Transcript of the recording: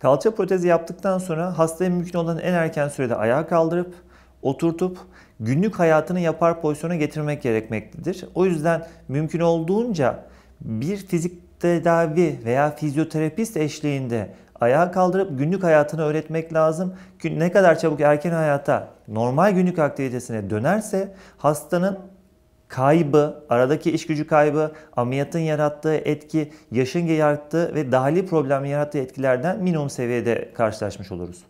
Kalça protezi yaptıktan sonra hastaya mümkün olan en erken sürede ayağa kaldırıp, oturtup, günlük hayatını yapar pozisyona getirmek gerekmektedir. O yüzden mümkün olduğunca bir fizik tedavi veya fizyoterapist eşliğinde ayağa kaldırıp günlük hayatını öğretmek lazım. Ne kadar çabuk erken hayata, normal günlük aktivitesine dönerse hastanın kaybı, aradaki iş gücü kaybı, ameliyatın yarattığı etki, yaşın yarattığı ve dahili problem yarattığı etkilerden minimum seviyede karşılaşmış oluruz.